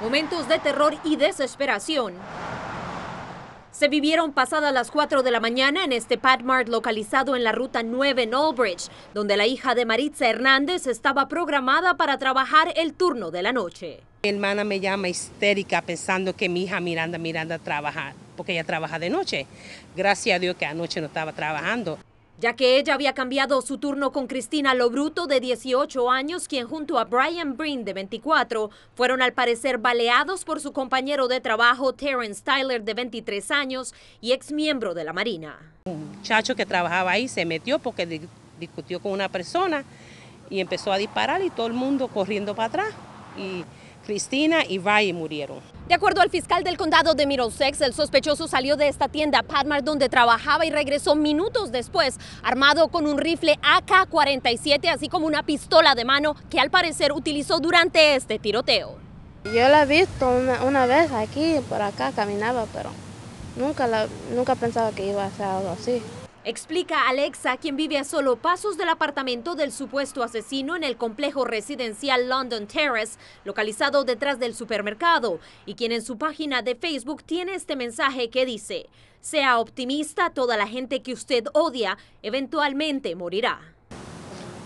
Momentos de terror y desesperación se vivieron pasadas las 4 de la mañana en este Padmart localizado en la ruta 9 en Oldbridge donde la hija de Maritza Hernández estaba programada para trabajar el turno de la noche. Mi hermana me llama histérica pensando que mi hija Miranda Miranda trabaja, porque ella trabaja de noche. Gracias a Dios que anoche no estaba trabajando ya que ella había cambiado su turno con Cristina Lobruto de 18 años, quien junto a Brian Breen de 24 fueron al parecer baleados por su compañero de trabajo Terence Tyler de 23 años y ex miembro de la Marina. Un muchacho que trabajaba ahí se metió porque discutió con una persona y empezó a disparar y todo el mundo corriendo para atrás y Cristina y Valle murieron. De acuerdo al fiscal del condado de Middlesex, el sospechoso salió de esta tienda Padmar donde trabajaba y regresó minutos después armado con un rifle AK-47 así como una pistola de mano que al parecer utilizó durante este tiroteo. Yo la he visto una, vez aquí, por acá caminaba, pero nunca, nunca pensaba que iba a hacer algo así. Explica Alexa, quien vive a solo pasos del apartamento del supuesto asesino en el complejo residencial London Terrace, localizado detrás del supermercado, y quien en su página de Facebook tiene este mensaje que dice, sea optimista, toda la gente que usted odia eventualmente morirá.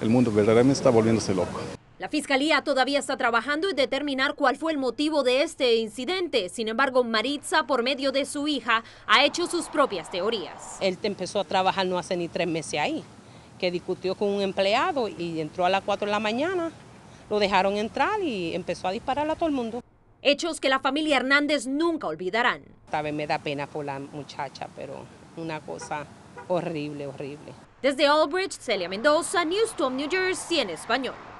El mundo verdaderamente está volviéndose loco. La fiscalía todavía está trabajando en determinar cuál fue el motivo de este incidente. Sin embargo, Maritza, por medio de su hija, ha hecho sus propias teorías. Él empezó a trabajar no hace ni tres meses ahí, que discutió con un empleado y entró a las 4 de la mañana. Lo dejaron entrar y empezó a disparar a todo el mundo. Hechos que la familia Hernández nunca olvidarán. Esta vez me da pena por la muchacha, pero una cosa horrible, horrible. Desde Albridge, Celia Mendoza, Newstom, New Jersey, en español.